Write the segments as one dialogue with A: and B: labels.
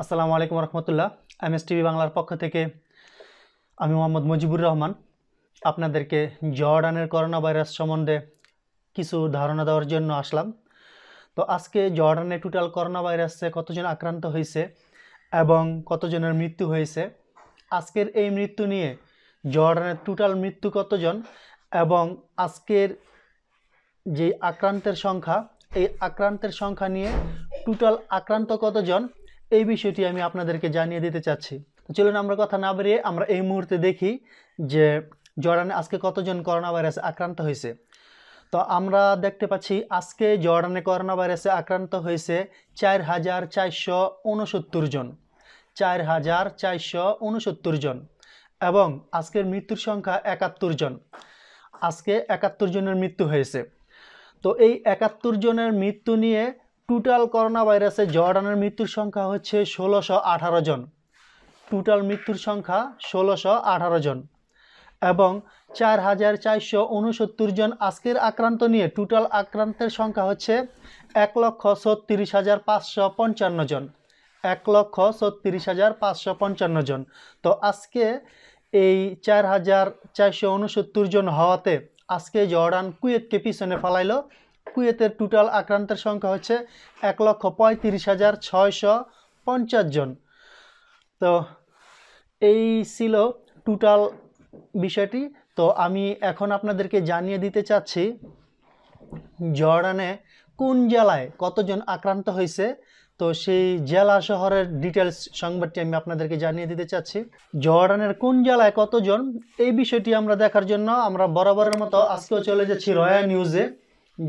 A: আসসালামু আলাইকুম রহমতুল্লাহ M S TV বাংলার পক্ষ থেকে আমি মোহাম্মদ মুজিবুর রহমান আপনাদেরকে জর্ডানের করোনা ভাইরাস সম্বন্ধে কিছু ধারণা দেওয়ার জন্য আসলাম তো আজকে জর্ডানে টোটাল করোনা ভাইরাসে কতজন আক্রান্ত হয়েছে এবং কতজনের মৃত্যু হয়েছে আজকের এই মৃত্যু নিয়ে জর্ডানের টোটাল মৃত্যু কতজন এবং আজকের যে আক্রান্তের সংখ্যা এই আক্রান্তের সংখ্যা নিয়ে টোটাল আক্রান্ত কতজন এই বিষয়টি আমি আপনাদেরকে জানিয়ে দিতে চাচ্ছি চলুন আমরা কথা না বেরিয়ে আমরা এই মুহূর্তে দেখি যে জর্ডানে আজকে কতজন করোনা ভাইরাসে আক্রান্ত হয়েছে তো আমরা দেখতে পাচ্ছি আজকে জর্ডানে করোনা ভাইরাসে আক্রান্ত হয়েছে চার হাজার চারশো উনসত্তর জন চার হাজার চারশো উনসত্তর জন এবং আজকের মৃত্যুর সংখ্যা একাত্তর জন আজকে একাত্তর জনের মৃত্যু হয়েছে তো এই একাত্তর জনের মৃত্যু নিয়ে টোটাল করোনা ভাইরাসে জর্ডানের মৃত্যুর সংখ্যা হচ্ছে ষোলোশো আঠারো জন টোটাল মৃত্যুর সংখ্যা ষোলোশো আঠারো জন এবং চার হাজার চারশো উনসত্তর জন আজকের আক্রান্ত নিয়ে টোটাল আক্রান্তের সংখ্যা হচ্ছে এক লক্ষ ছত্রিশ হাজার পাঁচশো পঞ্চান্ন জন এক লক্ষ ছত্রিশ হাজার পাঁচশো পঞ্চান্ন জন তো আজকে এই চার হাজার চারশো উনসত্তর জন হওয়াতে আজকে জর্ডান কুয়েতকে পিছনে ফালাইলো কুয়েতের টোটাল আক্রান্তের সংখ্যা হচ্ছে এক লক্ষ পঁয়ত্রিশ হাজার ছয়শো পঞ্চাশ জন তো এই ছিল টোটাল বিষয়টি তো আমি এখন আপনাদেরকে জানিয়ে দিতে চাচ্ছি জর্ডানে কোন জেলায় কতজন আক্রান্ত হয়েছে তো সেই জেলা শহরের ডিটেলস সংবাদটি আমি আপনাদেরকে জানিয়ে দিতে চাচ্ছি জর্ডানের কোন জেলায় কতজন এই বিষয়টি আমরা দেখার জন্য আমরা বরাবরের মতো আজকেও চলে যাচ্ছি রয়া নিউজে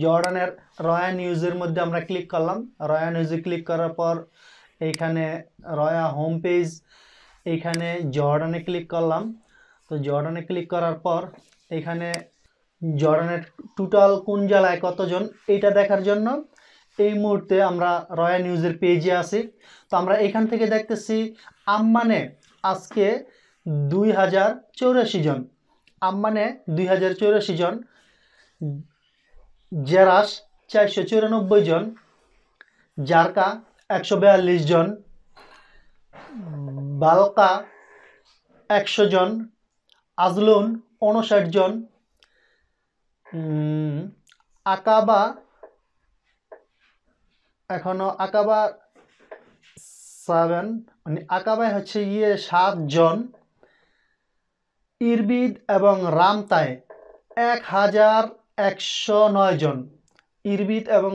A: জর্ডানের রয়া নিউজের মধ্যে আমরা ক্লিক করলাম রয়া নিউজে ক্লিক করার পর এইখানে রয়া হোম পেজ এইখানে জর্ডানে ক্লিক করলাম তো জর্ডানে ক্লিক করার পর এইখানে জর্ডানের টোটাল কোন জেলায় কতজন এইটা দেখার জন্য এই মুহূর্তে আমরা রয়া নিউজের পেজে আসি তো আমরা এখান থেকে দেখতেছি আম্মানে আজকে দুই হাজার চৌরাশি জন আম্মানে দুই হাজার চৌরাশি জন জেরাস চারশো চুরানব্বই জন জারকা একশো বিয়াল্লিশ জন বালকা একশো জন আজলুন উনষাট জন আকাবা এখনও আকাবা সেভেন মানে আকাবায় হচ্ছে গিয়ে সাতজন ইরবিদ এবং রামতায় এক হাজার একশো নয় জন ইরবিত এবং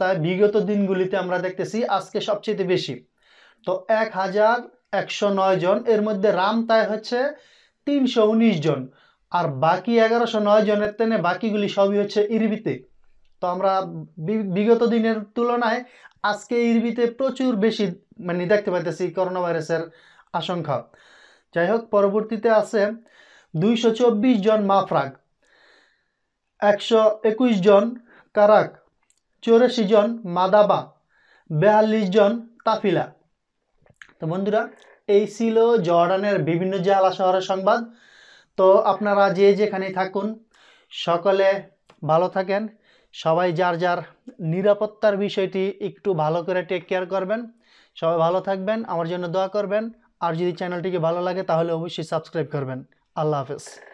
A: তাই বিগত দিনগুলিতে আমরা দেখতেছি আজকে সবচেয়ে বেশি তো এক হাজার একশো নয় জন এর মধ্যে রামতায় হচ্ছে তিনশো উনিশ জন আর বাকি এগারোশো নয় জনের তেনে বাকিগুলি সবই হচ্ছে ইরবিতে তো আমরা বিগত দিনের তুলনায় আজকে ইরবিতে প্রচুর বেশি মানে দেখতে পাইতেছি করোনা ভাইরাসের আশঙ্কা যাই হোক পরবর্তীতে আছে দুইশো জন মাফরাগ একশো একুশ জন কারাক চৌরাশি জন মাদাবা বেয়াল্লিশ জন তাফিলা তো বন্ধুরা এই ছিল জর্ডানের বিভিন্ন জেলা শহরের সংবাদ তো আপনারা যে যেখানে থাকুন সকলে ভালো থাকেন সবাই যার যার নিরাপত্তার বিষয়টি একটু ভালো করে টেক কেয়ার করবেন সবাই ভালো থাকবেন আমার জন্য দোয়া করবেন আর যদি চ্যানেলটিকে ভালো লাগে তাহলে অবশ্যই সাবস্ক্রাইব করবেন আল্লাহ হাফেজ